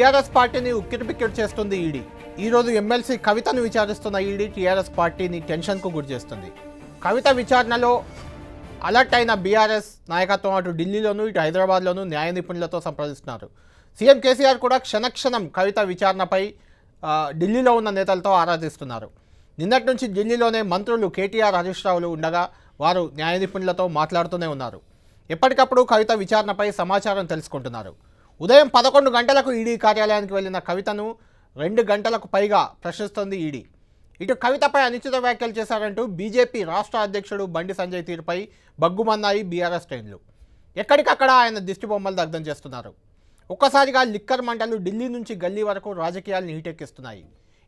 TRS పార్టీని బిక్కిరి చేస్తుంది ఈడీ ఈరోజు ఎమ్మెల్సీ కవితను విచారిస్తున్న ఈడీ టీఆర్ఎస్ పార్టీని టెన్షన్కు గురి చేస్తుంది కవిత విచారణలో అలర్ట్ అయిన బీఆర్ఎస్ నాయకత్వం అటు ఢిల్లీలోనూ ఇటు హైదరాబాద్లోనూ న్యాయ నిపుణులతో సంప్రదిస్తున్నారు సీఎం కేసీఆర్ కూడా క్షణక్షణం కవిత విచారణపై ఢిల్లీలో ఉన్న నేతలతో ఆరాధిస్తున్నారు నిన్నటి నుంచి ఢిల్లీలోనే మంత్రులు కేటీఆర్ హరీష్ రావులు ఉండగా వారు న్యాయ నిపుణులతో మాట్లాడుతూనే ఉన్నారు ఎప్పటికప్పుడు కవిత విచారణపై సమాచారం తెలుసుకుంటున్నారు ఉదయం పదకొండు గంటలకు ఈడీ కార్యాలయానికి వెళ్లిన కవితను రెండు గంటలకు పైగా ప్రశ్నిస్తోంది ఈడీ ఇటు కవితపై అనిశ్చిత వ్యాఖ్యలు చేశారంటూ బీజేపీ రాష్ట్ర అధ్యక్షుడు బండి సంజయ్ తీరుపై బగ్గుమన్నాయి బీఆర్ఎస్ ట్రైన్లు ఎక్కడికక్కడ ఆయన దిష్టిబొమ్మలు దగ్ధం చేస్తున్నారు ఒక్కసారిగా లిక్కర్ మంటలు ఢిల్లీ నుంచి గల్లీ వరకు రాజకీయాలను హీటెక్కిస్తున్నాయి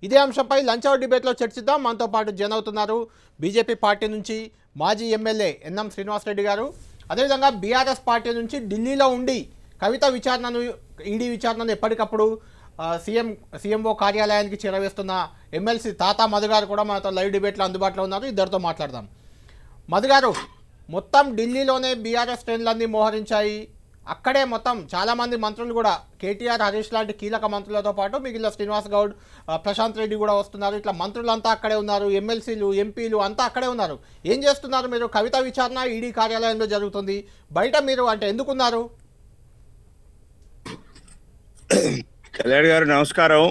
ఇదే అంశంపై లంచ్ అవర్ డిబేట్లో చర్చిద్దాం మనతో పాటు జైన్ అవుతున్నారు బీజేపీ పార్టీ నుంచి మాజీ ఎమ్మెల్యే ఎన్ఎం శ్రీనివాసరెడ్డి గారు అదేవిధంగా బీఆర్ఎస్ పార్టీ నుంచి ఢిల్లీలో ఉండి కవిత విచారణను ఈడీ విచారణను ఎప్పటికప్పుడు సీఎం సీఎంఓ కార్యాలయానికి చేరవేస్తున్న ఎమ్మెల్సీ తాత మధుగారు కూడా మనతో లైవ్ డిబేట్లో అందుబాటులో ఉన్నారు ఇద్దరితో మాట్లాడదాం మధుగారు మొత్తం ఢిల్లీలోనే బీఆర్ఎస్ ట్రైన్లన్నీ మోహరించాయి అక్కడే మొత్తం చాలామంది మంత్రులు కూడా కేటీఆర్ హరీష్ లాంటి కీలక మంత్రులతో పాటు మిగిలిన శ్రీనివాస్ గౌడ్ ప్రశాంత్ రెడ్డి కూడా వస్తున్నారు ఇట్లా మంత్రులంతా అక్కడే ఉన్నారు ఎమ్మెల్సీలు ఎంపీలు అంతా అక్కడే ఉన్నారు ఏం చేస్తున్నారు మీరు కవిత విచారణ ఈడీ కార్యాలయంలో జరుగుతుంది బయట మీరు అంటే ఎందుకున్నారు కళ్యాణ్ గారు నమస్కారం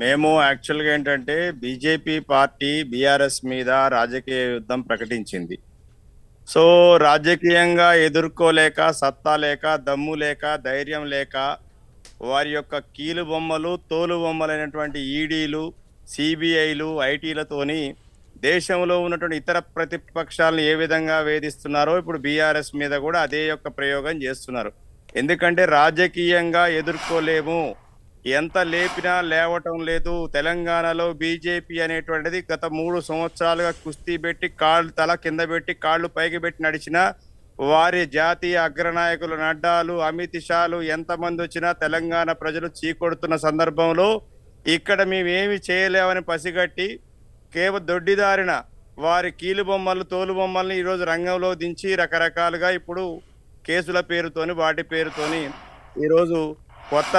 మేము యాక్చువల్గా ఏంటంటే బీజేపీ పార్టీ బీఆర్ఎస్ మీద రాజకీయ యుద్ధం ప్రకటించింది సో రాజకీయంగా ఎదుర్కోలేక సత్తా లేక దమ్ము లేక ధైర్యం లేక వారి యొక్క కీలు బొమ్మలు తోలు బొమ్మలైనటువంటి ఈడీలు సిబిఐలు ఐటీలతోని దేశంలో ఉన్నటువంటి ఇతర ప్రతిపక్షాలను ఏ విధంగా వేధిస్తున్నారో ఇప్పుడు బీఆర్ఎస్ మీద కూడా అదే యొక్క ప్రయోగం చేస్తున్నారు ఎందుకంటే రాజకీయంగా ఎదుర్కోలేము ఎంత లేపినా లేవటం లేదు తెలంగాణలో బీజేపీ అనేటువంటిది గత మూడు సంవత్సరాలుగా కుస్తీ పెట్టి కాళ్ళు తల కింద పెట్టి కాళ్ళు పైకి పెట్టి నడిచిన వారి జాతీయ అగ్రనాయకులు నడ్డాలు అమిత్ షాలు ఎంతమంది వచ్చినా తెలంగాణ ప్రజలు చీకొడుతున్న సందర్భంలో ఇక్కడ మేమేమి చేయలేమని పసిగట్టి కేవ దొడ్డిదారిన వారి కీలు బొమ్మలు తోలు బొమ్మల్ని ఈరోజు రంగంలో దించి రకరకాలుగా ఇప్పుడు కేసుల పేరుతోని వాటి పేరుతోని ఈరోజు కొత్త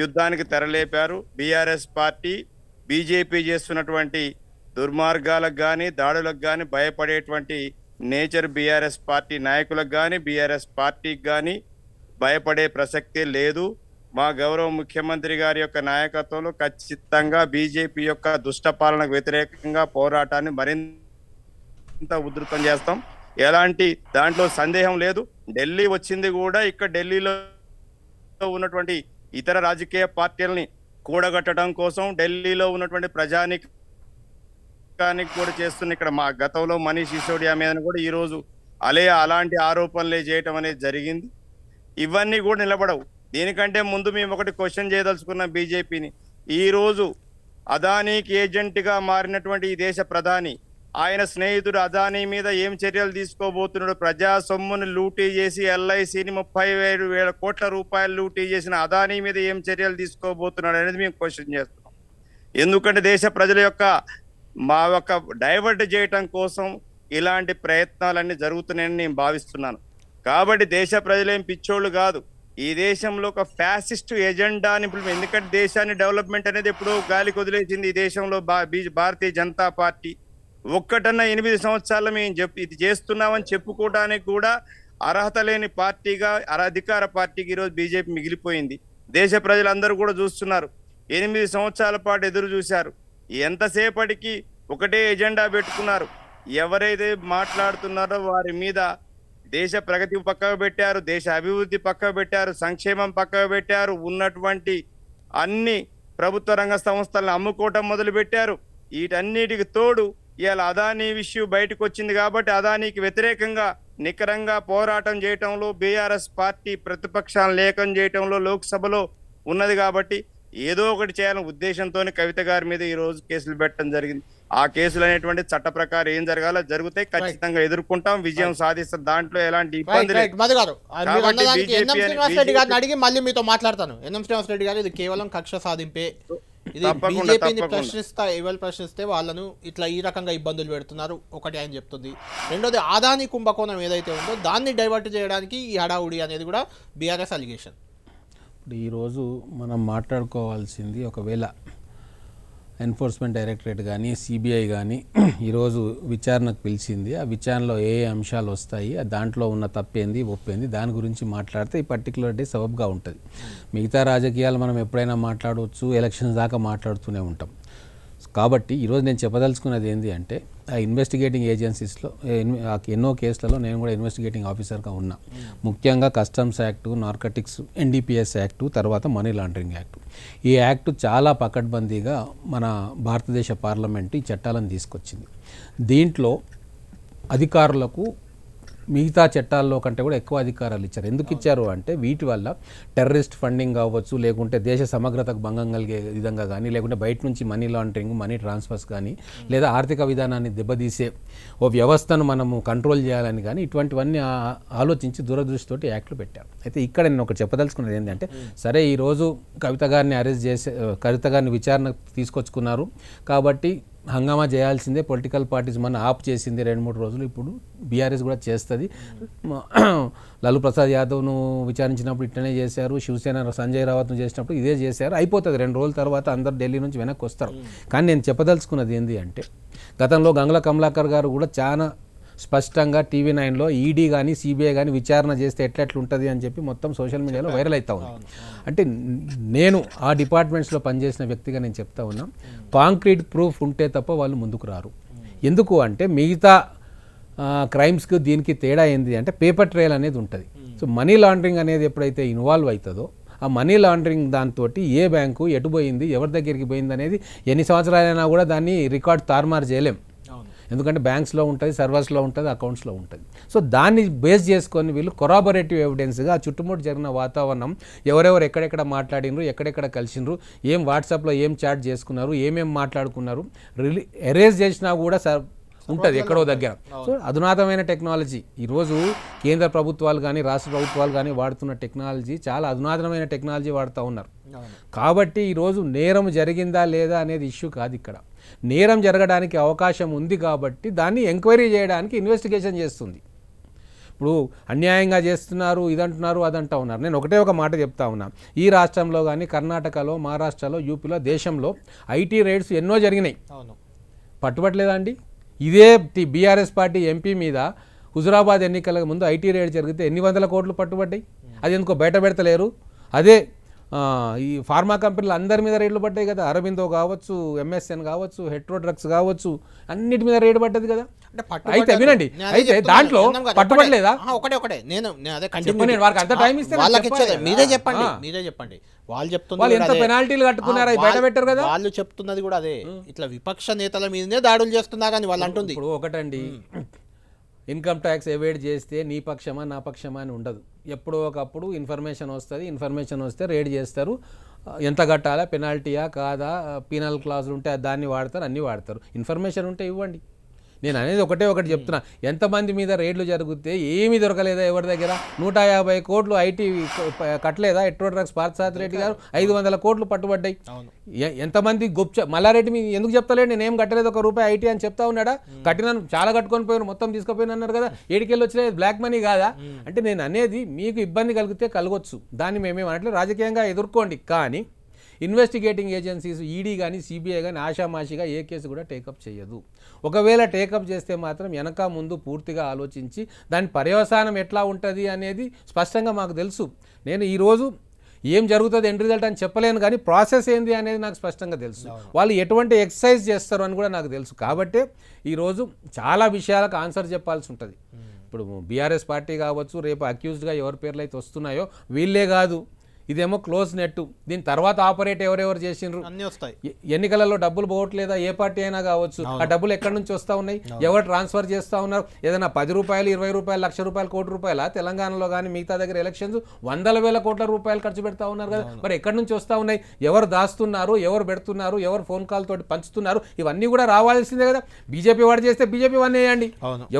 యుద్ధానికి తెరలేపారు బీఆర్ఎస్ పార్టీ బీజేపీ చేస్తున్నటువంటి దుర్మార్గాలకు కానీ దాడులకు కానీ భయపడేటువంటి నేచర్ బీఆర్ఎస్ పార్టీ నాయకులకు కానీ బీఆర్ఎస్ పార్టీకి కానీ భయపడే ప్రసక్తే లేదు మా గౌరవ ముఖ్యమంత్రి గారి యొక్క నాయకత్వంలో ఖచ్చితంగా బీజేపీ యొక్క దుష్టపాలనకు వ్యతిరేకంగా పోరాటాన్ని మరింత ఉధృతం చేస్తాం ఎలాంటి దాంట్లో సందేహం లేదు ఢిల్లీ వచ్చింది కూడా ఇక్కడ ఢిల్లీలో ఉన్నటువంటి ఇతర రాజకీయ పార్టీలని కూడగట్టడం కోసం ఢిల్లీలో ఉన్నటువంటి ప్రజానికానికి కూడా చేస్తున్న ఇక్కడ మా గతంలో మనీష్ సిసోడియా మీద కూడా ఈరోజు అలే అలాంటి ఆరోపణలే చేయటం అనేది జరిగింది ఇవన్నీ కూడా నిలబడవు దీనికంటే ముందు మేము ఒకటి క్వశ్చన్ చేయదలుచుకున్న బీజేపీని ఈరోజు అదానీకి ఏజెంట్గా మారినటువంటి ఈ దేశ ప్రధాని ఆయన స్నేహితుడు అదానీ మీద ఏం చర్యలు తీసుకోబోతున్నాడు ప్రజా సొమ్ముని లూటీ చేసి ఎల్ఐసిని ముప్పై ఏడు వేల కోట్ల రూపాయలు లూటీ చేసిన అదానీ మీద ఏం చర్యలు తీసుకోబోతున్నాడు అనేది మేము క్వశ్చన్ చేస్తున్నాం ఎందుకంటే దేశ ప్రజల యొక్క మా యొక్క డైవర్ట్ చేయటం కోసం ఇలాంటి ప్రయత్నాలన్నీ జరుగుతున్నాయని నేను భావిస్తున్నాను కాబట్టి దేశ ప్రజలేం పిచ్చోళ్ళు కాదు ఈ దేశంలో ఒక ఫ్యాసిస్ట్ ఎజెండాని ఇప్పుడు ఎందుకంటే దేశాన్ని డెవలప్మెంట్ అనేది ఎప్పుడో గాలికి వదిలేసింది ఈ దేశంలో భారతీయ జనతా పార్టీ ఒక్కటన్నా ఎనిమిది సంవత్సరాలు మేము చెప్పి ఇది చేస్తున్నామని చెప్పుకోవడానికి కూడా అర్హత లేని పార్టీగా అధికార పార్టీకి ఈరోజు బీజేపీ మిగిలిపోయింది దేశ ప్రజలందరూ కూడా చూస్తున్నారు ఎనిమిది సంవత్సరాల పాటు ఎదురు చూశారు ఎంతసేపటికి ఒకటే ఎజెండా పెట్టుకున్నారు ఎవరైతే మాట్లాడుతున్నారో వారి మీద దేశ ప్రగతి పక్కకు పెట్టారు దేశ అభివృద్ధి పక్కకు పెట్టారు సంక్షేమం పక్కకు పెట్టారు ఉన్నటువంటి అన్ని ప్రభుత్వ రంగ సంస్థలను అమ్ముకోవటం మొదలుపెట్టారు వీటన్నిటికి తోడు ఇవాళ అదానీ ఇష్యూ బయటకు వచ్చింది కాబట్టి అదానీకి వ్యతిరేకంగా నికరంగా పోరాటం చేయటంలో బీఆర్ఎస్ పార్టీ ప్రతిపక్షాలను లేఖం చేయటంలో లోక్సభలో ఉన్నది కాబట్టి ఏదో ఒకటి చేయాలని ఉద్దేశంతో కవిత గారి మీద ఈ రోజు కేసులు పెట్టడం జరిగింది ఆ కేసులు అనేటువంటి చట్ట ప్రకారం ఏం జరగాలో జరిగితే ఖచ్చితంగా ఎదుర్కొంటాం విజయం సాధిస్తాం దాంట్లో ఎలాంటి ఇబ్బంది మళ్ళీ మీతో మాట్లాడతాను ఎన్ఎం శ్రీనివాసరెడ్డి గారు ఇది కేవలం కక్ష సాధింపే బీజేపీని ప్రశ్నిస్తా ఎవరు ప్రశ్నిస్తే వాళ్ళను ఇట్లా ఈ రకంగా ఇబ్బందులు పెడుతున్నారు ఒకటి ఆయన చెప్తుంది రెండోది ఆదాని కుంభకోణం ఏదైతే ఉందో దాన్ని డైవర్ట్ చేయడానికి ఈ హడావుడి అనేది కూడా బీఆర్ఎస్ అలిగేషన్ ఇప్పుడు ఈరోజు మనం మాట్లాడుకోవాల్సింది ఒకవేళ ఎన్ఫోర్స్మెంట్ డైరెక్టరేట్ కానీ సిబిఐ కానీ ఈరోజు విచారణకు పిలిచింది ఆ విచారణలో ఏ ఏ అంశాలు వస్తాయి దాంట్లో ఉన్న తప్పేంది ఒప్పేంది దాని గురించి మాట్లాడితే ఈ పర్టికులర్ డే సబబ్గా ఉంటుంది మిగతా రాజకీయాలు మనం ఎప్పుడైనా మాట్లాడవచ్చు ఎలక్షన్స్ దాకా మాట్లాడుతూనే ఉంటాం కాబట్టి ఈరోజు నేను చెప్పదలుచుకున్నది ఏంటి అంటే ఆ ఇన్వెస్టిగేటింగ్ ఏజెన్సీస్లో ఎన్నో కేసులలో నేను కూడా ఇన్వెస్టిగేటింగ్ ఆఫీసర్గా ఉన్నా ముఖ్యంగా customs act narcotics NDPS act తర్వాత మనీ లాండరింగ్ యాక్టు ఈ యాక్టు చాలా పకడ్బందీగా మన భారతదేశ పార్లమెంటు ఈ చట్టాలను తీసుకొచ్చింది దీంట్లో అధికారులకు మిగతా చట్టాల్లో కంటే కూడా ఎక్కువ అధికారాలు ఇచ్చారు ఎందుకు ఇచ్చారు అంటే వీటి వల్ల టెర్రరిస్ట్ ఫండింగ్ కావచ్చు లేకుంటే దేశ సమగ్రతకు భంగం కలిగే విధంగా కానీ లేకుంటే బయట నుంచి మనీ లాండరింగ్ మనీ ట్రాన్స్ఫర్స్ కానీ లేదా ఆర్థిక విధానాన్ని దెబ్బతీసే ఓ వ్యవస్థను మనము కంట్రోల్ చేయాలని కానీ ఇటువంటివన్నీ ఆలోచించి దూరదృష్టితోటి యాక్ట్లు పెట్టారు అయితే ఇక్కడ నేను ఒకటి చెప్పదలుచుకున్నది ఏంటంటే సరే ఈరోజు కవిత గారిని అరెస్ట్ చేసే కవిత గారిని విచారణ తీసుకొచ్చుకున్నారు కాబట్టి హంగామా చేయాల్సిందే పొలిటికల్ పార్టీస్ మన ఆప్ చేసింది రెండు మూడు రోజులు ఇప్పుడు బీఆర్ఎస్ కూడా చేస్తుంది లాలూ ప్రసాద్ యాదవ్ను విచారించినప్పుడు ఇట్లనే చేశారు శివసేన సంజయ్ రావత్ను చేసినప్పుడు ఇదే చేశారు అయిపోతుంది రెండు రోజుల తర్వాత అందరు ఢిల్లీ నుంచి వెనక్కి వస్తారు కానీ నేను చెప్పదలుచుకున్నది ఏంటి అంటే గతంలో గంగుల కమలాకర్ గారు కూడా చాలా స్పష్టంగా టీవీ నైన్లో ఈడీ కానీ సిబిఐ కానీ విచారణ చేస్తే ఉంటుంది అని చెప్పి మొత్తం సోషల్ మీడియాలో వైరల్ అవుతా ఉంది అంటే నేను ఆ డిపార్ట్మెంట్స్లో పనిచేసిన వ్యక్తిగా నేను చెప్తా ఉన్నా కాంక్రీట్ ప్రూఫ్ ఉంటే తప్ప వాళ్ళు ముందుకు రారు ఎందుకు అంటే మిగతా క్రైమ్స్కి దీనికి తేడా ఏంది అంటే పేపర్ ట్రయల్ అనేది ఉంటుంది సో మనీ లాండరింగ్ అనేది ఎప్పుడైతే ఇన్వాల్వ్ అవుతుందో ఆ మనీ లాండరింగ్ దాంతో ఏ బ్యాంకు ఎటు పోయింది ఎవరి దగ్గరికి పోయింది అనేది ఎన్ని సంవత్సరాలైనా కూడా దాన్ని రికార్డ్ తారుమారు చేయలేం ఎందుకంటే బ్యాంక్స్లో ఉంటుంది సర్వర్స్లో ఉంటుంది అకౌంట్స్లో ఉంటుంది సో దాన్ని బేస్ చేసుకొని వీళ్ళు కొరాబరేటివ్ ఎవిడెన్స్గా ఆ చుట్టుముట్టు జరిగిన వాతావరణం ఎవరెవరు ఎక్కడెక్కడ మాట్లాడినరు ఎక్కడెక్కడ కలిసినరు ఏం వాట్సాప్లో ఏం చాట్ చేసుకున్నారు ఏమేమి మాట్లాడుకున్నారు రిలీ ఎరేజ్ చేసినా కూడా సర్ ఉంటుంది ఎక్కడో దగ్గర సో అధునాతమైన టెక్నాలజీ ఈరోజు కేంద్ర ప్రభుత్వాలు కానీ రాష్ట్ర ప్రభుత్వాలు కానీ వాడుతున్న టెక్నాలజీ చాలా అధునాతనమైన టెక్నాలజీ వాడుతూ ఉన్నారు కాబట్టి ఈరోజు నేరం జరిగిందా లేదా అనేది ఇష్యూ కాదు ఇక్కడ నేరం జరగడానికి అవకాశం ఉంది కాబట్టి దాన్ని ఎంక్వైరీ చేయడానికి ఇన్వెస్టిగేషన్ చేస్తుంది ఇప్పుడు అన్యాయంగా చేస్తున్నారు ఇదంటున్నారు అదంటా ఉన్నారు నేను ఒకటే ఒక మాట చెప్తా ఉన్నా ఈ రాష్ట్రంలో కానీ కర్ణాటకలో మహారాష్ట్రలో యూపీలో దేశంలో ఐటీ రైడ్స్ ఎన్నో జరిగినాయి పట్టుబట్టలేదా అండి ఇదే బీఆర్ఎస్ పార్టీ ఎంపీ మీద హుజురాబాద్ ఎన్నికల ముందు ఐటీ రైడ్ జరిగితే ఎన్ని వందల కోట్లు పట్టుబడ్డాయి అది ఎందుకో బయట పెడతలేరు అదే ఈ ఫార్మా కంపెనీలు అందరి మీద రేట్లు పడ్డాయి కదా అరబిందో కావచ్చు ఎంఎస్ఎన్ కావచ్చు హెట్రో డ్రగ్స్ కావచ్చు అన్నిటి మీద రేటు పడ్డది కదా అయితే వినండి అయితే దాంట్లో పట్టుబడలేదా ఒకటే ఒకటే నేను అదే కంటిన్యూ వారికి అంత టైం ఇస్తే మీరే చెప్పండి మీరే చెప్పండి వాళ్ళు చెప్తున్నారు వాళ్ళు ఎంత పెనాల్టీలు కట్టుకున్నారు బయట పెట్టారు కదా వాళ్ళు చెప్తున్నది కూడా అదే ఇట్లా విపక్ష నేతల మీదనే దాడులు చేస్తున్నా కానీ వాళ్ళు అంటుంది ఇప్పుడు ఒకటండి ఇన్కమ్ ట్యాక్స్ ఎవేడ్ చేస్తే నీ పక్షమా నా పక్షమా అని ఉండదు ఎప్పుడో ఒకప్పుడు ఇన్ఫర్మేషన్ వస్తుంది ఇన్ఫర్మేషన్ వస్తే రేడ్ చేస్తారు ఎంత కట్టాలా పెనాల్టీయా కాదా పీనల్ క్లాజులు ఉంటే దాన్ని వాడతారు అన్నీ వాడతారు ఇన్ఫర్మేషన్ ఉంటే ఇవ్వండి నేను అనేది ఒకటే ఒకటి చెప్తున్నా ఎంతమంది మీద రేట్లు జరిగితే ఏమీ దొరకలేదా ఎవరి దగ్గర నూట యాభై కోట్లు ఐటీ కట్టలేదా ఎట్రో డ్రగ్స్ పార్థసారథి రెడ్డి గారు ఐదు వందల కోట్లు పట్టుబడ్డాయి ఎంతమంది గొప్ప మల్లారెడ్డి మీ ఎందుకు చెప్తలేదు నేనేం కట్టలేదు ఒక రూపాయి ఐటీ అని చెప్తా ఉన్నాడా కట్టినాను చాలా కట్టుకొని పోయాను మొత్తం తీసుకుపోయిన అన్నారు కదా ఏడికెళ్ళి వచ్చిన బ్లాక్ మనీ కాదా అంటే నేను అనేది మీకు ఇబ్బంది కలిగితే కలగొచ్చు దాన్ని మేమేం రాజకీయంగా ఎదుర్కోండి కానీ ఇన్వెస్టిగేటింగ్ ఏజెన్సీస్ ఈడీ కానీ సిబిఐ కానీ ఆషామాషిగా ఏ కేసు కూడా టేకప్ చేయదు ఒకవేళ టేకప్ చేస్తే మాత్రం వెనక ముందు పూర్తిగా ఆలోచించి దాని పర్యవసానం ఎట్లా ఉంటుంది అనేది స్పష్టంగా మాకు తెలుసు నేను ఈరోజు ఏం జరుగుతుంది ఎండ్ రిజల్ట్ అని చెప్పలేను కానీ ప్రాసెస్ ఏంది అనేది నాకు స్పష్టంగా తెలుసు వాళ్ళు ఎటువంటి ఎక్సర్సైజ్ చేస్తారు అని కూడా నాకు తెలుసు కాబట్టి ఈరోజు చాలా విషయాలకు ఆన్సర్ చెప్పాల్సి ఉంటుంది ఇప్పుడు బీఆర్ఎస్ పార్టీ కావచ్చు రేపు అక్యూజ్డ్గా ఎవరి పేర్లు అయితే వస్తున్నాయో వీళ్ళే కాదు ఇదేమో క్లోజ్ నెట్ దీని తర్వాత ఆపరేట్ ఎవరెవరు చేసిండ్రు అన్ని వస్తాయి ఎన్నికలలో డబ్బులు పోవట్లేదా ఏ పార్టీ అయినా కావచ్చు ఆ డబ్బులు ఎక్కడి నుంచి వస్తా ఉన్నాయి ఎవరు ట్రాన్స్ఫర్ చేస్తా ఉన్నారు ఏదైనా పది రూపాయలు ఇరవై రూపాయలు లక్ష రూపాయలు కోటి రూపాయల తెలంగాణలో కానీ మిగతా దగ్గర ఎలక్షన్స్ వందల వేల కోట్ల రూపాయలు ఖర్చు పెడతా ఉన్నారు కదా మరి ఎక్కడి నుంచి వస్తా ఉన్నాయి ఎవరు దాస్తున్నారు ఎవరు పెడుతున్నారు ఎవరు ఫోన్ కాల్ తోటి పంచుతున్నారు ఇవన్నీ కూడా రావాల్సిందే కదా బీజేపీ వాడు చేస్తే బీజేపీ వాడిని వేయండి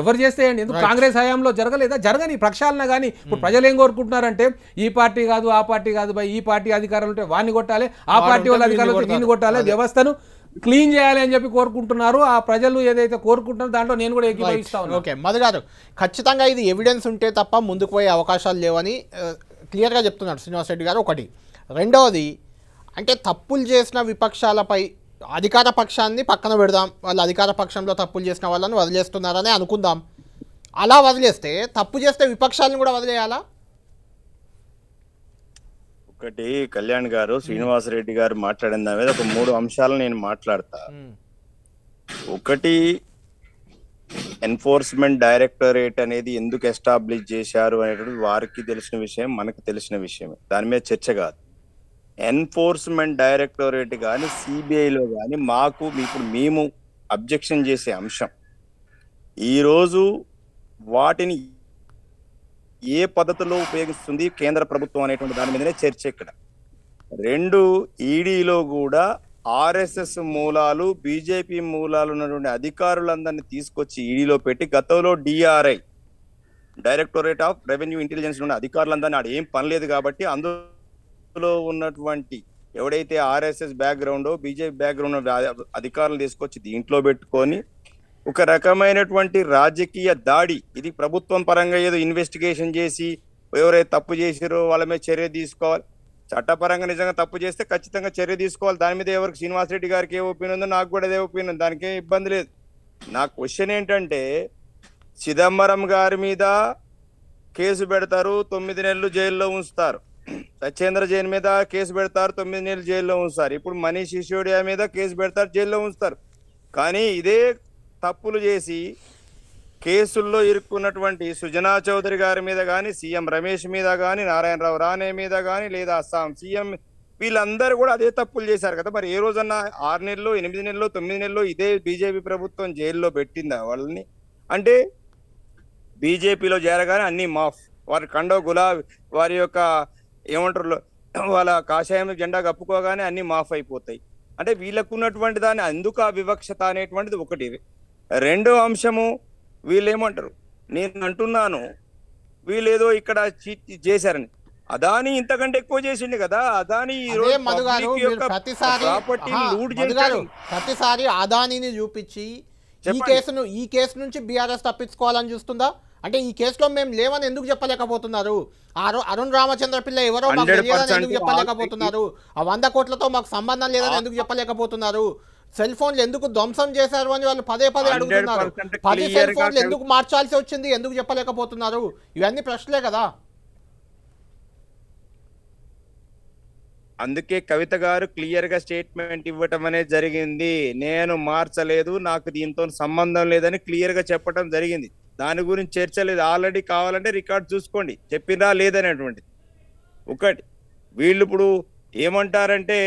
ఎవరు చేస్తే వేయండి ఎందుకు కాంగ్రెస్ హయాంలో జరగలేదా జరగని ప్రక్షాళన కానీ ఇప్పుడు hmm. ప్రజలు ఏం కోరుకుంటున్నారంటే ఈ పార్టీ కాదు ఆ పార్టీ కాదు భయ్ ఈ పార్టీ అధికారంలో ఉంటే వాడిని కొట్టాలి ఆ పార్టీ వాళ్ళ అధికారంలో దీన్ని కొట్టాలి వ్యవస్థను క్లీన్ చేయాలి అని చెప్పి కోరుకుంటున్నారు ఆ ప్రజలు ఏదైతే కోరుకుంటున్నారో దాంట్లో నేను కూడా ఏకీభవిస్తాను ఓకే మధు ఖచ్చితంగా ఇది ఎవిడెన్స్ ఉంటే తప్ప ముందుకు పోయే అవకాశాలు లేవని క్లియర్గా చెప్తున్నారు శ్రీనివాసరెడ్డి రెడ్డి గారు ఒకటి రెండవది అంటే తప్పులు చేసిన విపక్షాలపై అధికార పక్షాన్ని పక్కన పెడదాం వాళ్ళు అధికార పక్షంలో తప్పులు చేసిన వాళ్ళని వదిలేస్తున్నారని అనుకుందాం అలా వదిలేస్తే తప్పు చేస్తే విపక్షాలను కూడా వదిలేయాలా ఒకటి కళ్యాణ్ గారు శ్రీనివాసరెడ్డి గారు మాట్లాడిన దాని మీద ఒక మూడు అంశాలు నేను మాట్లాడతా ఒకటి ఎన్ఫోర్స్మెంట్ డైరెక్టరేట్ అనేది ఎందుకు ఎస్టాబ్లిష్ చేశారు అనేటువంటి వారికి తెలిసిన విషయం మనకు తెలిసిన విషయమే దాని మీద చర్చ కాదు ఎన్ఫోర్స్మెంట్ డైరెక్టరేట్ కానీ సిబిఐలో కానీ మాకు ఇప్పుడు మేము అబ్జెక్షన్ చేసే అంశం ఈరోజు వాటిని ఏ పద్ధతిలో ఉపయోగిస్తుంది కేంద్ర ప్రభుత్వం అనేటువంటి దాని మీదనే చర్చ ఇక్కడ రెండు ఈడీలో కూడా ఆర్ఎస్ఎస్ మూలాలు బీజేపీ మూలాలు ఉన్నటువంటి అధికారులందరినీ తీసుకొచ్చి ఈడీలో పెట్టి గతంలో DRI directorate of revenue intelligence ఉన్న అధికారులందరినీ ఆడ ఏం పనిలేదు కాబట్టి అందులో ఉన్నటువంటి ఎవడైతే ఆర్ఎస్ఎస్ బ్యాక్గ్రౌండ్ బీజేపీ బ్యాక్గ్రౌండ్ అధికారులు తీసుకొచ్చి దీంట్లో పెట్టుకొని ఒక రకమైనటువంటి రాజకీయ దాడి ఇది ప్రభుత్వం పరంగా ఏదో ఇన్వెస్టిగేషన్ చేసి ఎవరైతే తప్పు చేసిరో వాళ్ళ మీద చర్య తీసుకోవాలి చట్టపరంగా నిజంగా తప్పు చేస్తే ఖచ్చితంగా చర్య తీసుకోవాలి దాని మీద ఎవరికి శ్రీనివాసరెడ్డి గారికి ఏ ఒపీనియన్ ఉందో నాకు కూడా అదే ఒపీనియన్ ఉంది దానికి ఇబ్బంది లేదు నా క్వశ్చన్ ఏంటంటే చిదంబరం గారి మీద కేసు పెడతారు తొమ్మిది నెలలు జైల్లో ఉంచుతారు సత్యేంద్ర జైన్ మీద కేసు పెడతారు తొమ్మిది నెలలు జైల్లో ఉంచుతారు ఇప్పుడు మనీష్ సిసోడియా మీద కేసు పెడతారు జైల్లో ఉంచుతారు కానీ ఇదే తప్పులు చేసి కేసుల్లో ఇరుక్కున్నటువంటి సుజనా చౌదరి గారి మీద కానీ సీఎం రమేష్ మీద కానీ నారాయణరావు రానే మీద కానీ లేదా అస్సాం సీఎం వీళ్ళందరూ కూడా అదే తప్పులు చేశారు కదా మరి ఏ రోజన్నా ఆరు నెలలు ఎనిమిది నెలలు తొమ్మిది నెలలు ఇదే బీజేపీ ప్రభుత్వం జైల్లో పెట్టిందా వాళ్ళని అంటే బీజేపీలో చేరగానే అన్ని మాఫ్ వారి కండో గులాబీ వారి యొక్క ఏమంటారు వాళ్ళ కాషాయం జెండా కప్పుకోగానే అన్ని మాఫ్ అయిపోతాయి అంటే వీళ్ళకున్నటువంటి దాన్ని అందుకు ఆ వివక్షత అనేటువంటిది ఒకటి రెండో అంశము వీళ్ళు ఏమంటారు నేను అంటున్నాను వీళ్ళు ఏదో ఇక్కడ చేశారని అదాని ఇంతకంటే ఎక్కువ చేసింది కదా అదాని ప్రతిసారి అదానిని చూపించి ఈ కేసును ఈ కేసు నుంచి బీఆర్ఎస్ తప్పించుకోవాలని చూస్తుందా అంటే ఈ కేసులో మేము లేవని ఎందుకు చెప్పలేకపోతున్నారు అరుణ్ రామచంద్ర పిల్ల ఎవరో మాకు ఎందుకు చెప్పలేకపోతున్నారు ఆ వంద కోట్లతో మాకు సంబంధం లేదని ఎందుకు చెప్పలేకపోతున్నారు సెల్ ఫోన్లు ఎందుకు ధ్వంసం చేశారు అని వాళ్ళు పదే పదే అడుగుతున్నారు పది సెల్ ఫోన్లు ఎందుకు మార్చాల్సి వచ్చింది ఎందుకు చెప్పలేకపోతున్నారు ఇవన్నీ ప్రశ్నలే కదా అందుకే కవిత గారు క్లియర్ గా స్టేట్మెంట్ ఇవ్వటం అనేది జరిగింది నేను మార్చలేదు నాకు దీంతో సంబంధం లేదని క్లియర్ గా చెప్పడం జరిగింది దాని గురించి చర్చ లేదు ఆల్రెడీ కావాలంటే రికార్డ్ చూసుకోండి చెప్పినా లేదనేటువంటిది ఒకటి వీళ్ళు ఇప్పుడు ఏమంటారంటే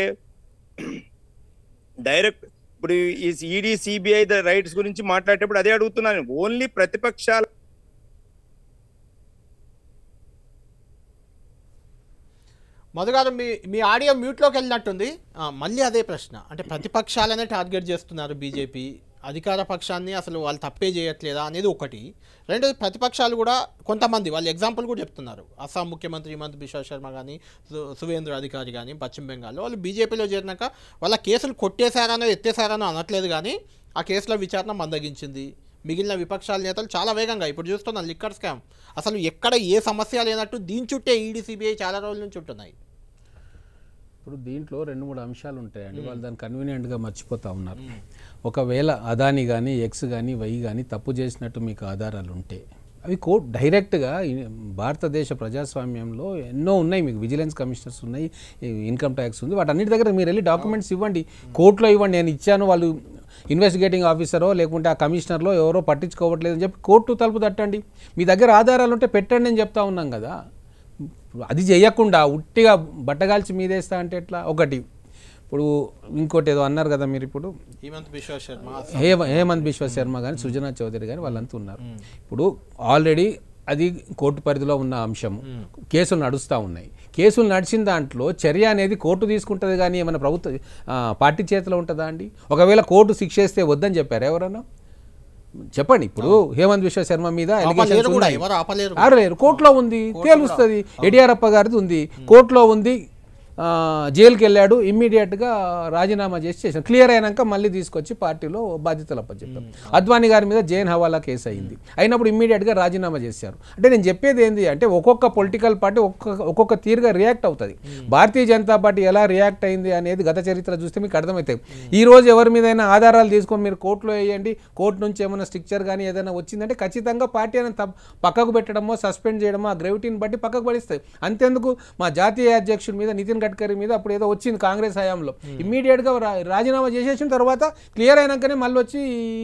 డైరెక్ట్ ఇప్పుడు ఈ ఈడీ సిబిఐ రైట్స్ గురించి మాట్లాడేటప్పుడు అదే అడుగుతున్నాను ఓన్లీ ప్రతిపక్షాలు మధుగారు మీ మీ ఆడియో మ్యూట్లోకి వెళ్ళినట్టుంది మళ్ళీ అదే ప్రశ్న అంటే ప్రతిపక్షాలనే టార్గెట్ చేస్తున్నారు బీజేపీ అధికార పక్షాన్ని అసలు వాళ్ళు తప్పే చేయట్లేదా అనేది ఒకటి రెండోది ప్రతిపక్షాలు కూడా కొంతమంది వాళ్ళు ఎగ్జాంపుల్ కూడా చెప్తున్నారు అస్సాం ముఖ్యమంత్రి హిమంత్ బిశ్వ శర్మ కానీ సువేంద్ర అధికారి కానీ పశ్చిమ బెంగాల్లో వాళ్ళు బీజేపీలో చేరినాక వాళ్ళ కేసులు కొట్టేశారనో ఎత్తేసారనో అనట్లేదు కానీ ఆ కేసుల విచారణ మందగించింది మిగిలిన విపక్షాల నేతలు చాలా వేగంగా ఇప్పుడు చూస్తున్నాను లిక్కర్ స్కామ్ అసలు ఎక్కడ ఏ సమస్య లేనట్టు దీని చుట్టే ఈడీ సిబిఐ చాలా రోజుల నుంచి ఉంటున్నాయి ఇప్పుడు దీంట్లో రెండు మూడు అంశాలు ఉంటాయండి వాళ్ళు దాన్ని కన్వీనియంట్గా మర్చిపోతూ ఉన్నారు ఒకవేళ అదాని కానీ ఎక్స్ కానీ వై కానీ తప్పు చేసినట్టు మీకు ఆధారాలు ఉంటే అవి కోర్టు డైరెక్ట్గా భారతదేశ ప్రజాస్వామ్యంలో ఎన్నో ఉన్నాయి మీకు విజిలెన్స్ కమిషనర్స్ ఉన్నాయి ఇన్కమ్ ట్యాక్స్ ఉంది వాటన్నిటి దగ్గర మీరు వెళ్ళి డాక్యుమెంట్స్ ఇవ్వండి కోర్టులో ఇవ్వండి నేను ఇచ్చాను వాళ్ళు ఇన్వెస్టిగేటింగ్ ఆఫీసరో లేకుంటే ఆ కమిషనర్లో ఎవరో పట్టించుకోవట్లేదు అని చెప్పి కోర్టు తలుపు తట్టండి మీ దగ్గర ఆధారాలు ఉంటే పెట్టండి అని చెప్తా ఉన్నాం కదా అది చేయకుండా ఉట్టిగా బట్టగాల్చి మీదేస్తా అంటే ఎట్లా ఒకటి ఇప్పుడు ఇంకోటి ఏదో అన్నారు కదా మీరు ఇప్పుడు హేమంత్ బిశ్వ శర్మ హేమంత్ బిశ్వ శర్మ కానీ సుజనా చౌదరి కానీ వాళ్ళంతా ఉన్నారు ఇప్పుడు ఆల్రెడీ అది కోర్టు పరిధిలో ఉన్న అంశం కేసులు నడుస్తూ ఉన్నాయి కేసులు నడిచిన దాంట్లో చర్య అనేది కోర్టు తీసుకుంటుంది కానీ ఏమైనా ప్రభుత్వ పార్టీ చేతిలో ఉంటుందా అండి ఒకవేళ కోర్టు శిక్షేస్తే వద్దని చెప్పారు ఎవరన్నా చెప్పండి ఇప్పుడు హేమంత్ విశ్వ శర్మ మీద కోర్టులో ఉంది తేలుస్తుంది ఎడియారప్ప గారిది ఉంది కోర్టులో ఉంది జైలుకి వెళ్ళాడు ఇమ్మీడియట్గా రాజీనామా చేసి చేశాడు క్లియర్ అయినాక మళ్ళీ తీసుకొచ్చి పార్టీలో బాధ్యతలు అప్పచెప్పాం hmm. అద్వానీ గారి మీద జైన్ హవాలా కేసు అయింది అయినప్పుడు ఇమ్మీడియట్గా రాజీనామా చేశారు అంటే నేను చెప్పేది ఏంటి అంటే ఒక్కొక్క పొలిటికల్ పార్టీ ఒక్కొక్క ఒక్కొక్క తీరుగా రియాక్ట్ అవుతుంది hmm. భారతీయ జనతా పార్టీ ఎలా రియాక్ట్ అయింది అనేది గత చరిత్ర చూస్తే మీకు అర్థమవుతాయి hmm. ఈ రోజు ఎవరి మీదైనా ఆధారాలు తీసుకొని మీరు కోర్టులో వేయండి కోర్టు నుంచి ఏమైనా స్ట్రిక్చర్ కానీ ఏదైనా వచ్చిందంటే ఖచ్చితంగా పార్టీ అయినా పక్కకు పెట్టడమో సస్పెండ్ చేయడమో ఆ గ్రెవిటీని బట్టి పక్కకు పడిస్తాయి అంతేందుకు మా జాతీయ అధ్యక్షుడి మీద నితిన్ గడ్కరీ మీద అప్పుడు ఏదో వచ్చింది కాంగ్రెస్ హయాంలో ఇమ్మీడియట్గా రాజీనామా చేసేసిన తర్వాత క్లియర్ అయినాకనే మళ్ళీ వచ్చి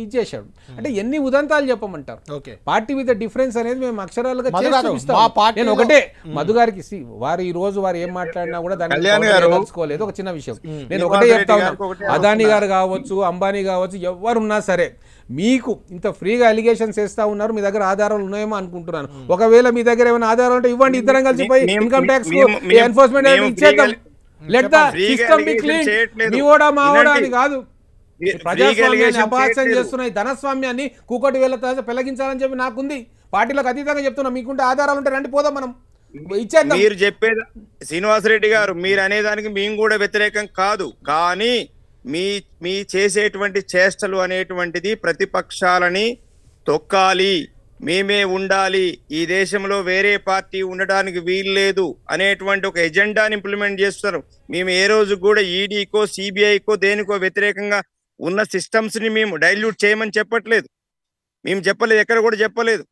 ఇచ్చేసాడు అంటే ఎన్ని ఉదంతాలు చెప్పమంటారు పార్టీ విత్ డిఫరెన్స్ అనేది మేము అక్షరాలుగా నేను ఒకటే మధు గారికి వారు ఈ రోజు వారు ఏం మాట్లాడినా కూడా దాన్ని తెలుసుకోలేదు ఒక చిన్న విషయం నేను ఒకటే చెప్తా ఉన్నాను అదాని గారు కావచ్చు అంబానీ కావచ్చు ఎవరున్నా సరే మీకు ఇంత ఫ్రీగా అలిగేషన్స్ చేస్తా ఉన్నారు మీ దగ్గర ఆధారాలు ఉన్నాయేమో అనుకుంటున్నాను ఒకవేళ మీ దగ్గర ఏమైనా ఆధారాలు ఉంటే ఇవ్వండి ఇద్దరం కలిసి ఇన్కమ్ ట్యాక్స్ ఎన్ఫోర్స్మెంట్ ఇచ్చేద్దాం లెట్ ద బి క్లీన్ మీ ఓడా మా ఓడా అని కాదు ప్రజాస్వామ్యాన్ని అపహాస్యం చేస్తున్నాయి ధనస్వామ్యాన్ని కూకటి వేల పెలగించాలని చెప్పి నాకుంది పార్టీలకు అతీతంగా చెప్తున్నా మీకుంటే ఆధారాలు ఉంటే రండి పోదాం మనం మీరు చెప్పేది శ్రీనివాసరెడ్డి గారు మీరు అనేదానికి మేము కూడా వ్యతిరేకం కాదు కానీ మీ మీ చేసేటువంటి చేష్టలు అనేటువంటిది ప్రతిపక్షాలని తొక్కాలి మేమే ఉండాలి ఈ దేశంలో వేరే పార్టీ ఉండడానికి వీల్లేదు అనేటువంటి ఒక ఎజెండాని ఇంప్లిమెంట్ చేస్తున్నారు మేము ఏ రోజు కూడా ఈడీకో సిబిఐకో దేనికో వ్యతిరేకంగా ఉన్న సిస్టమ్స్ని మేము డైల్యూట్ చేయమని చెప్పట్లేదు మేము చెప్పలేదు ఎక్కడ కూడా చెప్పలేదు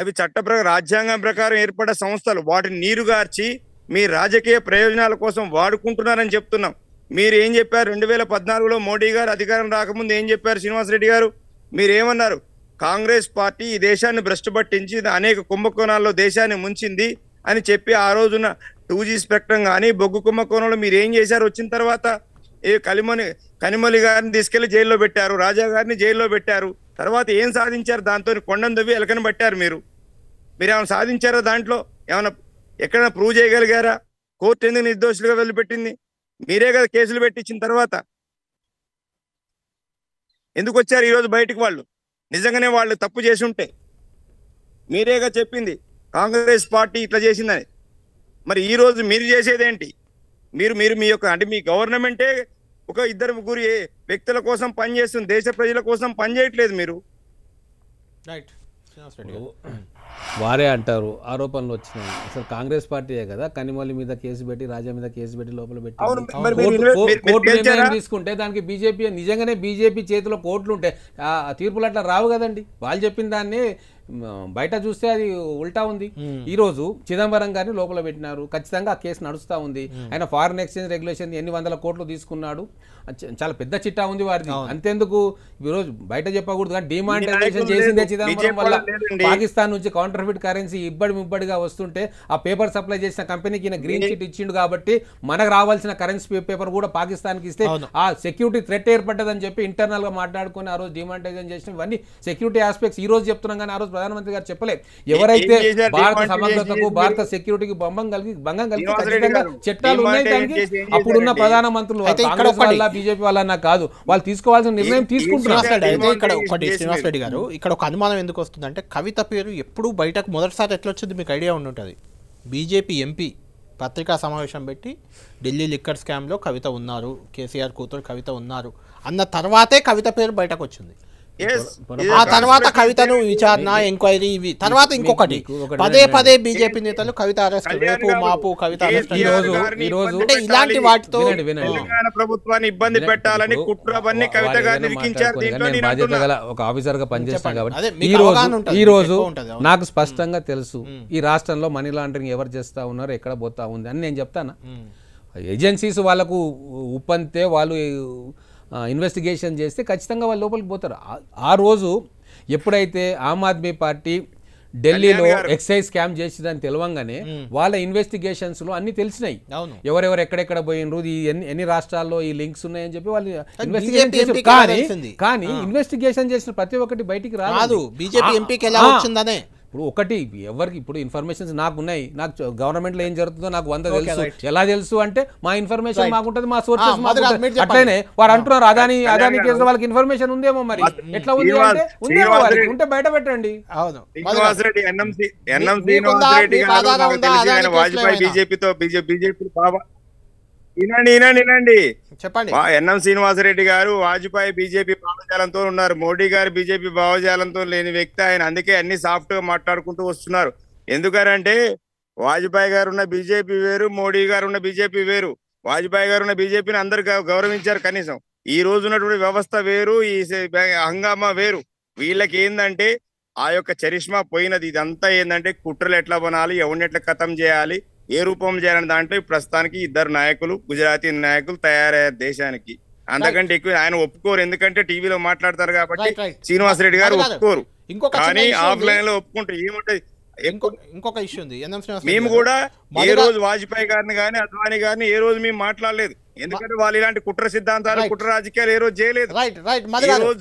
అవి చట్ట రాజ్యాంగం ప్రకారం ఏర్పడ్డ సంస్థలు వాటిని నీరుగార్చి మీ రాజకీయ ప్రయోజనాల కోసం వాడుకుంటున్నారని చెప్తున్నాం మీరు ఏం చెప్పారు రెండు వేల పద్నాలుగులో మోడీ గారు అధికారం రాకముందు ఏం చెప్పారు శ్రీనివాసరెడ్డి గారు మీరేమన్నారు కాంగ్రెస్ పార్టీ ఈ దేశాన్ని భ్రష్టుపట్టించి పట్టించి అనేక కుంభకోణాల్లో దేశాన్ని ముంచింది అని చెప్పి ఆ రోజున టూ జీ స్పెక్ట్రం కానీ బొగ్గు కుంభకోణంలో మీరు ఏం చేశారు వచ్చిన తర్వాత ఏ కలిమని కనిమలి గారిని తీసుకెళ్లి జైల్లో పెట్టారు రాజా గారిని జైల్లో పెట్టారు తర్వాత ఏం సాధించారు దాంతో కొండం దవ్వి ఎలకని పట్టారు మీరు మీరు ఏమైనా సాధించారా దాంట్లో ఏమైనా ఎక్కడైనా ప్రూవ్ చేయగలిగారా కోర్టు ఎందుకు నిర్దోషులుగా వెళ్ళిపెట్టింది మీరే కదా కేసులు పెట్టించిన తర్వాత ఎందుకు వచ్చారు ఈరోజు బయటికి వాళ్ళు నిజంగానే వాళ్ళు తప్పు చేసి ఉంటే మీరేగా చెప్పింది కాంగ్రెస్ పార్టీ ఇట్లా చేసిందని మరి ఈరోజు మీరు చేసేదేంటి మీరు మీరు మీ యొక్క అంటే మీ గవర్నమెంటే ఒక ఇద్దరు ముగ్గురు వ్యక్తుల కోసం పనిచేస్తుంది దేశ ప్రజల కోసం పనిచేయట్లేదు మీరు రైట్ వారే అంటారు ఆరోపణలు వచ్చినాయి అసలు కాంగ్రెస్ పార్టీయే కదా కనిమల్లి మీద కేసు పెట్టి రాజా మీద కేసు పెట్టి లోపల పెట్టి తీసుకుంటే దానికి బీజేపీ నిజంగానే బీజేపీ చేతిలో కోర్టులు ఉంటాయి ఆ తీర్పులు అట్లా రావు కదండి వాళ్ళు చెప్పిన దాన్ని బయట చూస్తే అది ఉల్టా ఉంది ఈ రోజు చిదంబరం గారిని లోపల పెట్టినారు ఖచ్చితంగా ఆ కేసు నడుస్తూ ఉంది ఆయన ఫారిన్ ఎక్స్చేంజ్ రెగ్యులేషన్ ఎన్ని వందల కోట్లు తీసుకున్నాడు చాలా పెద్ద చిట్టా ఉంది వారిది అంతేందుకు ఈరోజు బయట చెప్పకూడదు కానీ డిమానిటైజేషన్ చేసిందే చిదంబరం వల్ల పాకిస్తాన్ నుంచి కాంట్రఫిట్ కరెన్సీ ఇబ్బడి ముబ్బడిగా వస్తుంటే ఆ పేపర్ సప్లై చేసిన కంపెనీకి ఈయన గ్రీన్ చిట్ ఇచ్చిండు కాబట్టి మనకు రావాల్సిన కరెన్సీ పేపర్ కూడా పాకిస్తాన్కి ఇస్తే ఆ సెక్యూరిటీ థ్రెట్ ఏర్పడ్డదని చెప్పి ఇంటర్నల్గా మాట్లాడుకుని ఆ రోజు డిమానిటైజేషన్ చేసిన ఇవన్నీ సెక్యూరిటీ ఆస్పెక్ట్స్ ఈ రోజు చెప్తున్నాం కానీ ఆ రోజు ప్రధానమంత్రి గారు చెప్పలేదు ఎవరైతే భారత సమగ్రతకు భారత సెక్యూరిటీకి భంగం కలిగి భంగం కలిగి ఖచ్చితంగా చట్టాలు ఉన్నాయి దానికి అప్పుడున్న ప్రధానమంత్రులు కాంగ్రెస్ వాళ్ళ బీజేపీ వాళ్ళ కాదు వాళ్ళు తీసుకోవాల్సిన నిర్ణయం తీసుకుంటున్నారు ఇక్కడ ఒకటి శ్రీనివాస్ రెడ్డి గారు ఇక్కడ ఒక అనుమానం ఎందుకు వస్తుంది అంటే కవిత పేరు ఎప్పుడు బయటకు మొదటిసారి ఎట్లా వచ్చింది మీకు ఐడియా ఉంటుంది బీజేపీ ఎంపీ పత్రికా సమావేశం పెట్టి ఢిల్లీ లిక్కర్ స్కామ్లో కవిత ఉన్నారు కేసీఆర్ కూతురు కవిత ఉన్నారు అన్న తర్వాతే కవిత పేరు బయటకు వచ్చింది ఆ ah, తర్వాత కవితను విచారణ ఎంక్వైరీ ఇవి తర్వాత ఇంకొకటి పదే పదే బీజేపీ నేతలు కవిత అరెస్ట్ రేపు మాపు కవిత అరెస్ట్ ఈ రోజు ఈ రోజు అంటే ఇలాంటి వాటితో ప్రభుత్వాన్ని ఇబ్బంది పెట్టాలని కుట్రవన్నీ కవిత గారిని వికించారు దీంట్లో ఒక ఆఫీసర్ గా పనిచేస్తాను కాబట్టి ఈ రోజు ఈ రోజు నాకు స్పష్టంగా తెలుసు ఈ రాష్ట్రంలో మనీ లాండరింగ్ ఎవరు చేస్తా ఉన్నారు ఎక్కడ పోతా ఉంది అని నేను చెప్తాను ఏజెన్సీస్ వాళ్ళకు ఉప్పంతే వాళ్ళు ఇన్వెస్టిగేషన్ చేస్తే ఖచ్చితంగా వాళ్ళు లోపలికి పోతారు ఆ రోజు ఎప్పుడైతే ఆమ్ ఆద్మీ పార్టీ ఢిల్లీలో ఎక్సైజ్ స్కామ్ చేసిందని తెలవంగానే వాళ్ళ ఇన్వెస్టిగేషన్స్ లో అన్ని తెలిసినాయి ఎవరెవరు ఎక్కడెక్కడ పోయినరు ఎన్ని రాష్ట్రాల్లో ఈ లింక్స్ ఉన్నాయని చెప్పి వాళ్ళు ఇన్వెస్టిగేషన్ కానీ కానీ ఇన్వెస్టిగేషన్ చేసిన ప్రతి ఒక్కటి బయటికి రాదు బీజేపీ ఎంపీకి ఎలా వచ్చిందనే ఇప్పుడు ఒకటి ఎవరికి ఇప్పుడు ఇన్ఫర్మేషన్స్ నాకు ఉన్నాయి నాకు గవర్నమెంట్లో ఏం జరుగుతుందో నాకు వంద తెలుసు ఎలా తెలుసు అంటే మా ఇన్ఫర్మేషన్ మాకుంటది మా సోర్సెస్ ah, అట్లనే వారు అంటున్నారు అదాని అదాని కేసు వాళ్ళకి ఇన్ఫర్మేషన్ ఉందేమో మరి ఎట్లా ఉంది అంటే ఉంటే బయట పెట్టండి వాజ్పేయి బీజేపీతో బీజేపీ బీజేపీ వినండి వినండి వినండి చెప్పండి ఎన్ఎం శ్రీనివాసరెడ్డి గారు వాజ్పేయి బీజేపీ భావజాలంతో ఉన్నారు మోడీ గారు బీజేపీ భావజాలంతో లేని వ్యక్తి ఆయన అందుకే అన్ని సాఫ్ట్ గా మాట్లాడుకుంటూ వస్తున్నారు ఎందుకనంటే వాజ్పేయి గారు ఉన్న బీజేపీ వేరు మోడీ గారు ఉన్న బీజేపీ వేరు వాజ్పేయి గారు ఉన్న బీజేపీని అందరు గౌరవించారు కనీసం ఈ రోజు ఉన్నటువంటి వ్యవస్థ వేరు ఈ హంగామా వేరు వీళ్ళకి ఏంటంటే ఆ యొక్క చరిష్మా పోయినది ఇదంతా ఏంటంటే కుట్రలు ఎట్లా బనాలి ఎవరిని ఎట్లా కథం చేయాలి ఏ రూపంలో చేయాలని దాంట్లో ప్రస్తుతానికి ఇద్దరు నాయకులు గుజరాతీ నాయకులు తయారయ్యారు దేశానికి అంతకంటే ఎక్కువ ఆయన ఒప్పుకోరు ఎందుకంటే టీవీలో మాట్లాడతారు కాబట్టి శ్రీనివాస్ రెడ్డి గారు ఒప్పుకోరు కానీ ఆఫ్లైన్ లో ఒప్పుకుంటారు ఏముంటది ఇంకొక ఇష్యూ ఉంది మేము కూడా ఏ రోజు వాజ్పేయి గారిని కానీ అద్వానీ గారిని ఏ రోజు మేము మాట్లాడలేదు ఎందుకంటే వాళ్ళు ఇలాంటి కుట్ర సిద్ధాంతాలు కుట్ర రాజకీయాలు ఏ రోజు చేయలేదు రైట్ రైట్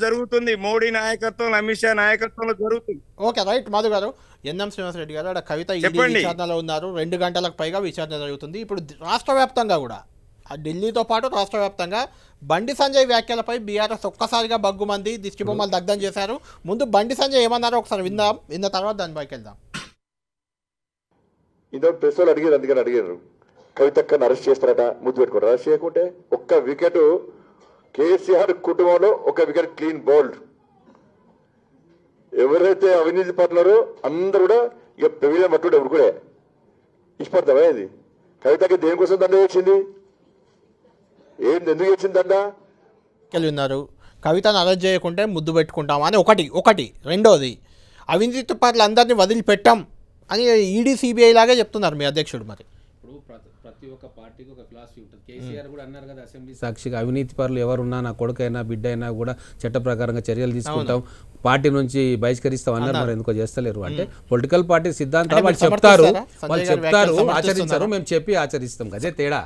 జరుగుతుంది మోడీ నాయకత్వం అమిత్ షా నాయకత్వంలో జరుగుతుంది ఓకే రైట్ మధు గారు ఎన్ఎం శ్రీనివాసరెడ్డి గారు అక్కడ కవిత విచారణలో ఉన్నారు రెండు గంటలకు పైగా విచారణ జరుగుతుంది ఇప్పుడు రాష్ట్ర వ్యాప్తంగా కూడా ఢిల్లీతో పాటు రాష్ట్ర వ్యాప్తంగా బండి సంజయ్ వ్యాఖ్యలపై బీఆర్ఎస్ ఒక్కసారిగా బగ్గుమంది దిష్టి hmm. బొమ్మలు దగ్ధం చేశారు ముందు బండి సంజయ్ ఏమన్నారో ఒకసారి విందాం విన్న తర్వాత దాని పైకి వెళ్దాం ఇదో ప్రెస్ అడిగారు అందుకని అడిగారు కవితక్కని అరెస్ట్ చేస్తారట ముద్దు పెట్టుకోరు అరెస్ట్ చేయకుంటే ఒక్క వికెట్ కేసీఆర్ కుటుంబంలో ఒక వికెట్ క్లీన్ బౌల్డ్ ఎవరైతే అవినీతి పడుతున్నారో అందరు కూడా ఇక ప్రవీణ మట్టు ఎవరు కూడా ఇష్టపడతావా ఇది కవితకి దేనికోసం దండ వచ్చింది ఏం ఎందుకు వచ్చింది దండ ఉన్నారు కవితను అరెస్ట్ చేయకుంటే ముద్దు పెట్టుకుంటాం అని ఒకటి ఒకటి రెండోది అవినీతి పట్ల అందరినీ వదిలిపెట్టాం అని ఈడీ సిబిఐ లాగే చెప్తున్నారు మీ అధ్యక్షుడు మరి ప్రతి ఒక్క పార్టీకి ఒక ఫిలాసఫీ ఉంటుంది కేసీఆర్ కూడా అన్నారు కదా అసెంబ్లీ సాక్షిగా అవినీతి పరులు ఎవరున్నా నా కొడుకైనా బిడ్డ అయినా కూడా చట్ట ప్రకారంగా చర్యలు తీసుకుంటాం పార్టీ నుంచి బహిష్కరిస్తాం అన్నారు మరి ఎందుకో చేస్తలేరు అంటే పొలిటికల్ పార్టీ సిద్ధాంతాలు వాళ్ళు చెప్తారు వాళ్ళు చెప్తారు ఆచరించారు మేము చెప్పి ఆచరిస్తాం అదే తేడా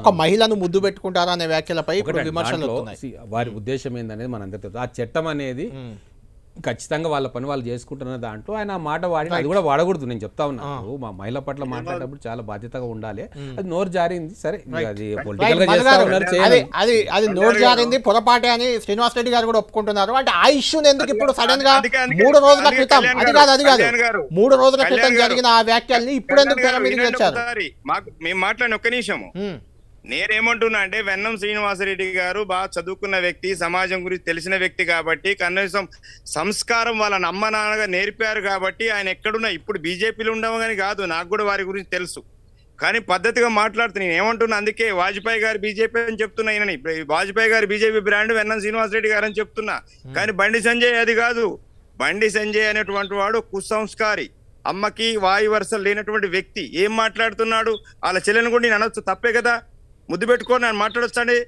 ఒక మహిళను ముద్దు పెట్టుకుంటారా అనే వ్యాఖ్యలపై వారి ఉద్దేశం ఏందనేది మనందరికీ ఆ చట్టం అనేది ఖచ్చితంగా వాళ్ళ పని వాళ్ళు చేసుకుంటున్న దాంట్లో ఆయన మాట వాడిన అది కూడా వాడకూడదు నేను చెప్తా ఉన్నాను మా మహిళ పట్ల మాట్లాడేటప్పుడు చాలా బాధ్యతగా ఉండాలి అది నోరు జారింది సరే అది పొలిటికల్ అది అది నోరు జారింది పొరపాటే అని శ్రీనివాస్ రెడ్డి గారు కూడా ఒప్పుకుంటున్నారు అంటే ఆ ఇష్యూని ఎందుకు ఇప్పుడు సడన్ గా మూడు రోజుల క్రితం అది కాదు అది కాదు మూడు రోజుల క్రితం జరిగిన ఆ వ్యాఖ్యల్ని ఇప్పుడు ఎందుకు మాట్లాడిన ఒక నిమిషము నేనేమంటున్నా అంటే వెన్నం శ్రీనివాసరెడ్డి గారు బాగా చదువుకున్న వ్యక్తి సమాజం గురించి తెలిసిన వ్యక్తి కాబట్టి కనీసం సంస్కారం వాళ్ళ నమ్మ నాన్నగా నేర్పారు కాబట్టి ఆయన ఎక్కడున్నా ఇప్పుడు బీజేపీలో కానీ కాదు నాకు కూడా వారి గురించి తెలుసు కానీ పద్ధతిగా మాట్లాడుతూ నేను ఏమంటున్నా అందుకే వాజ్పేయి గారు బీజేపీ అని చెప్తున్నా ఈయనని వాజ్పేయి గారు బీజేపీ బ్రాండ్ వెన్నం శ్రీనివాసరెడ్డి గారు అని చెప్తున్నా hmm. కానీ బండి సంజయ్ అది కాదు బండి సంజయ్ అనేటువంటి వాడు కుసంస్కారి అమ్మకి వాయు వరుసలు లేనటువంటి వ్యక్తి ఏం మాట్లాడుతున్నాడు వాళ్ళ చెల్లెని కూడా నేను అనొచ్చు తప్పే కదా ముద్దు పెట్టుకొని నేను మాట్లాడొచ్చండి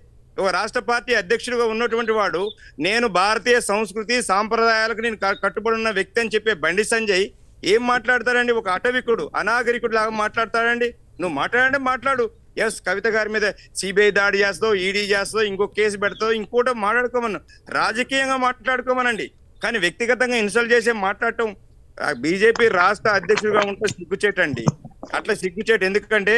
ఒక రాష్ట్ర పార్టీ అధ్యక్షుడిగా ఉన్నటువంటి వాడు నేను భారతీయ సంస్కృతి సాంప్రదాయాలకు నేను కట్టుబడి ఉన్న వ్యక్తి అని చెప్పే బండి సంజయ్ ఏం మాట్లాడతాడండి ఒక అటవికుడు అనాగరికుడు లాగా మాట్లాడతాడండి నువ్వు మాట్లాడండి మాట్లాడు ఎస్ కవిత గారి మీద సిబిఐ దాడి చేస్తావు ఈడీ చేస్తావు ఇంకో కేసు పెడతావు ఇంకోటో మాట్లాడుకోమను రాజకీయంగా మాట్లాడుకోమనండి కానీ వ్యక్తిగతంగా ఇన్సల్ట్ చేసే మాట్లాడటం బీజేపీ రాష్ట్ర అధ్యక్షుడిగా ఉంటే సిగ్గుచేటండి అట్లా సిగ్గుచేటు ఎందుకంటే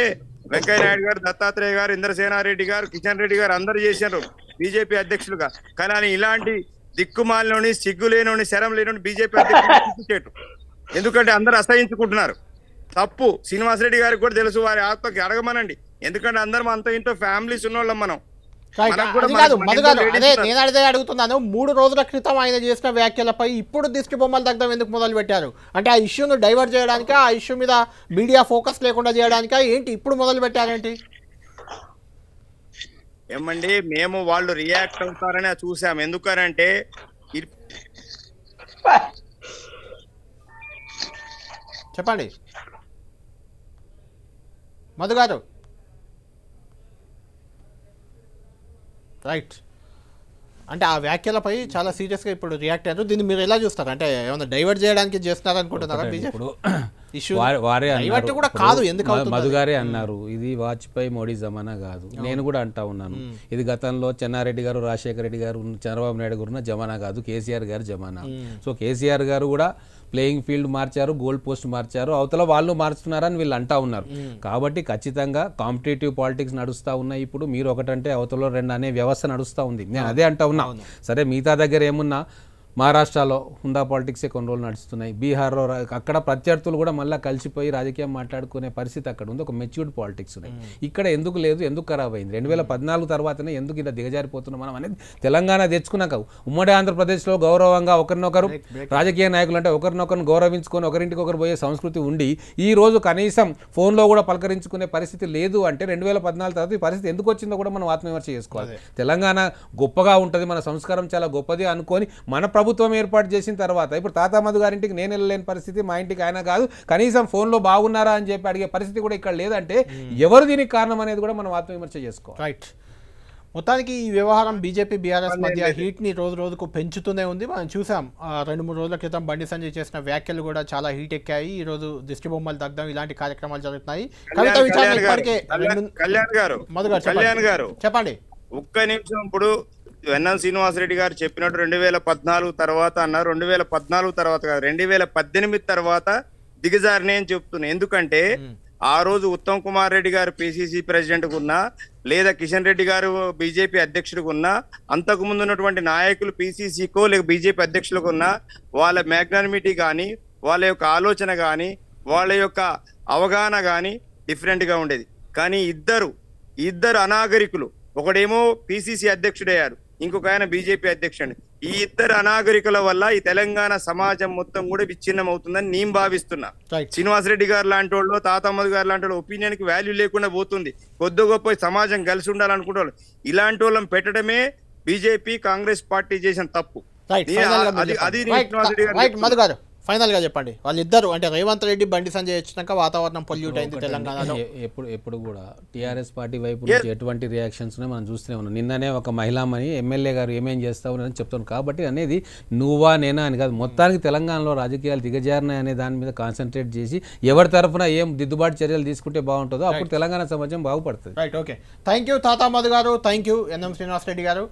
వెంకయ్యనాయుడు గారు దత్తాత్రేయ గారు ఇంద్రసేనారెడ్డి గారు కిషన్ రెడ్డి గారు అందరు చేశారు బీజేపీ అధ్యక్షులుగా కానీ ఇలాంటి దిక్కుమాలలోని సిగ్గు లేనోని శరం లేనోని బీజేపీ అధ్యక్షుడు ఎందుకంటే అందరు అసహించుకుంటున్నారు తప్పు శ్రీనివాసరెడ్డి గారికి కూడా తెలుసు వారి ఆత్మకి అడగమనండి ఎందుకంటే అందరం అంత ఇంట్లో ఫ్యామిలీస్ ఉన్నోళ్ళం మనం నేను అడుగుతున్నాను మూడు రోజుల క్రితం ఆయన చేసిన వ్యాఖ్యలపై ఇప్పుడు దిష్టి బొమ్మలు తగ్గడం ఎందుకు మొదలు పెట్టారు అంటే ఆ ఇష్యూను డైవర్ట్ చేయడానికి ఆ ఇష్యూ మీద మీడియా ఫోకస్ లేకుండా చేయడానికి ఏంటి ఇప్పుడు మొదలు పెట్టారేంటి ఏమండి మేము వాళ్ళు రియాక్ట్ అవుతారని చూసాం ఎందుకనంటే చెప్పండి మధు గారు రైట్ అంటే ఆ వ్యాఖ్యలపై చాలా సీరియస్గా ఇప్పుడు రియాక్ట్ అయ్యారు దీన్ని మీరు ఎలా చూస్తారు అంటే ఏమైనా డైవర్ట్ చేయడానికి చేస్తున్నారు అనుకుంటున్నారా బీజేపీ వారే కూడా కాదు ఎందుకు మధు గారే అన్నారు hmm. ఇది వాజ్పేయి మోడీ జమానా కాదు నేను కూడా అంటా ఉన్నాను hmm. ఇది గతంలో చెన్నారెడ్డి గారు రాజశేఖర రెడ్డి గారు చంద్రబాబు నాయుడు గారు జమానా కాదు కేసీఆర్ గారు జమానా hmm. సో కేసీఆర్ గారు కూడా ప్లేయింగ్ ఫీల్డ్ మార్చారు గోల్ పోస్ట్ మార్చారు అవతల వాళ్ళు మార్చుతున్నారని వీళ్ళు అంటా ఉన్నారు కాబట్టి ఖచ్చితంగా కాంపిటేటివ్ పాలిటిక్స్ నడుస్తూ ఉన్నాయి ఇప్పుడు మీరు ఒకటంటే అవతల రెండు అనే వ్యవస్థ నడుస్తూ ఉంది నేను అదే అంటా ఉన్నా సరే మిగతా దగ్గర ఏమున్నా మహారాష్ట్రలో హుందా పాలిటిక్సే కొన్ని రోజులు నడుస్తున్నాయి బీహార్లో అక్కడ ప్రత్యర్థులు కూడా మళ్ళీ కలిసిపోయి రాజకీయం మాట్లాడుకునే పరిస్థితి అక్కడ ఉంది ఒక మెచ్యూర్డ్ పాలిటిక్స్ ఉన్నాయి ఇక్కడ ఎందుకు లేదు ఎందుకు ఖరాబ్ అయింది రెండు వేల పద్నాలుగు తర్వాతనే ఎందుకు ఇలా దిగజారిపోతున్నాం మనం అనేది తెలంగాణ తెచ్చుకున్నాక ఉమ్మడి ఆంధ్రప్రదేశ్లో గౌరవంగా ఒకరినొకరు రాజకీయ నాయకులు అంటే ఒకరినొకరు గౌరవించుకొని ఒకరింటికొకరు పోయే సంస్కృతి ఉండి ఈ రోజు కనీసం ఫోన్లో కూడా పలకరించుకునే పరిస్థితి లేదు అంటే రెండు వేల పద్నాలుగు తర్వాత ఈ పరిస్థితి ఎందుకు వచ్చిందో కూడా మనం ఆత్మవిమర్శ చేసుకోవాలి తెలంగాణ గొప్పగా ఉంటుంది మన సంస్కారం చాలా గొప్పది అనుకొని మన ప్రభుత్వం ఏర్పాటు చేసిన తర్వాత ఇప్పుడు తాతామధు గారింటికి నేను వెళ్ళలేని పరిస్థితి మా ఇంటికి ఆయన కాదు కనీసం ఫోన్లో బాగున్నారా అని చెప్పి అడిగే పరిస్థితి కూడా ఇక్కడ లేదంటే hmm. ఎవరు దీనికి కారణం అనేది కూడా మనం ఆత్మవిమర్శ చేసుకోవాలి రైట్ మొత్తానికి ఈ వ్యవహారం బీజేపీ బీఆర్ఎస్ మధ్య హీట్ని రోజు రోజుకు పెంచుతూనే ఉంది మనం చూసాం రెండు మూడు రోజుల క్రితం బండి సంజయ్ చేసిన వ్యాఖ్యలు కూడా చాలా హీట్ ఎక్కాయి ఈ రోజు దిష్టి బొమ్మలు దగ్ధం ఇలాంటి కార్యక్రమాలు జరుగుతున్నాయి గారు కళ్యాణ్ గారు చెప్పండి ఒక్క నిమిషం ఇప్పుడు ఎన్ఎం శ్రీనివాసరెడ్డి గారు చెప్పినట్టు రెండు వేల పద్నాలుగు తర్వాత అన్న రెండు వేల పద్నాలుగు తర్వాత కాదు రెండు వేల పద్దెనిమిది తర్వాత దిగజారినే అని చెప్తున్నా ఎందుకంటే ఆ రోజు ఉత్తమ్ కుమార్ రెడ్డి గారు పిసిసి ప్రెసిడెంట్ ఉన్నా లేదా కిషన్ రెడ్డి గారు బీజేపీ అధ్యక్షుడికి ఉన్నా అంతకు ముందు ఉన్నటువంటి నాయకులు పిసిసికో లేక బీజేపీ అధ్యక్షులకు ఉన్నా వాళ్ళ మ్యాగ్నానిమిటీ కానీ వాళ్ళ యొక్క ఆలోచన కానీ వాళ్ళ యొక్క అవగాహన కానీ డిఫరెంట్గా ఉండేది కానీ ఇద్దరు ఇద్దరు అనాగరికులు ఒకడేమో పిసిసి అధ్యక్షుడయ్యారు ఇంకొక ఆయన బీజేపీ అధ్యక్షుడు ఈ ఇద్దరు అనాగరికుల వల్ల ఈ తెలంగాణ సమాజం మొత్తం కూడా విచ్ఛిన్నం అవుతుందని నేను భావిస్తున్నా శ్రీనివాసరెడ్డి గారు లాంటి వాళ్ళు తాతమ్మద్ గారు లాంటి వాళ్ళు ఒపీనియన్ కి వాల్యూ లేకుండా పోతుంది కొద్ది గొప్ప సమాజం కలిసి ఉండాలనుకుంటే ఇలాంటి వాళ్ళని పెట్టడమే బీజేపీ కాంగ్రెస్ పార్టీ చేసిన తప్పు అది అది శ్రీనివాసరెడ్డి గారు ఫైనల్గా చెప్పండి వాళ్ళిద్దరు అంటే రేవంత్ రెడ్డి బండి సంజయ్ వచ్చినాక వాతావరణం పొల్యూట్ అయింది తెలంగాణలో ఎప్పుడు ఎప్పుడు కూడా టీఆర్ఎస్ పార్టీ వైపు నుంచి ఎటువంటి రియాక్షన్స్ మనం చూస్తూనే ఉన్నాం నిన్ననే ఒక మహిళామని ఎమ్మెల్యే గారు ఏమేం చేస్తావు అని చెప్తాను కాబట్టి అనేది నువ్వా నేనా అని కాదు మొత్తానికి తెలంగాణలో రాజకీయాలు దిగజారినాయి అనే దాని మీద కాన్సన్ట్రేట్ చేసి ఎవరి తరఫున ఏం దిద్దుబాటు చర్యలు తీసుకుంటే బాగుంటుందో అప్పుడు తెలంగాణ సమాజం బాగుపడుతుంది right okay thank you Tata Madhu గారు థ్యాంక్ యూ ఎన్ఎం శ్రీనివాసరెడ్డి గారు